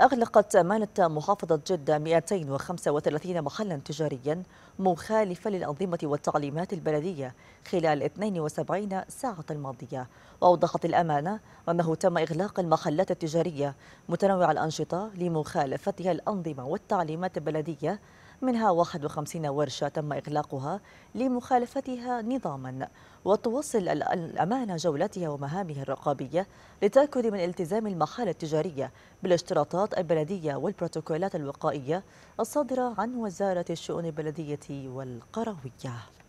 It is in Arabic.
أغلقت أمانة محافظة جدة 235 محلا تجاريا مخالفا للأنظمة والتعليمات البلدية خلال 72 ساعة الماضية وأوضحت الأمانة أنه تم إغلاق المحلات التجارية متنوع الأنشطة لمخالفتها الأنظمة والتعليمات البلدية منها 51 ورشة تم إغلاقها لمخالفتها نظاما وتوصل الأمانة جولتها ومهامها الرقابية للتأكد من التزام المحال التجارية بالاشتراطات البلدية والبروتوكولات الوقائية الصادرة عن وزارة الشؤون البلدية والقروية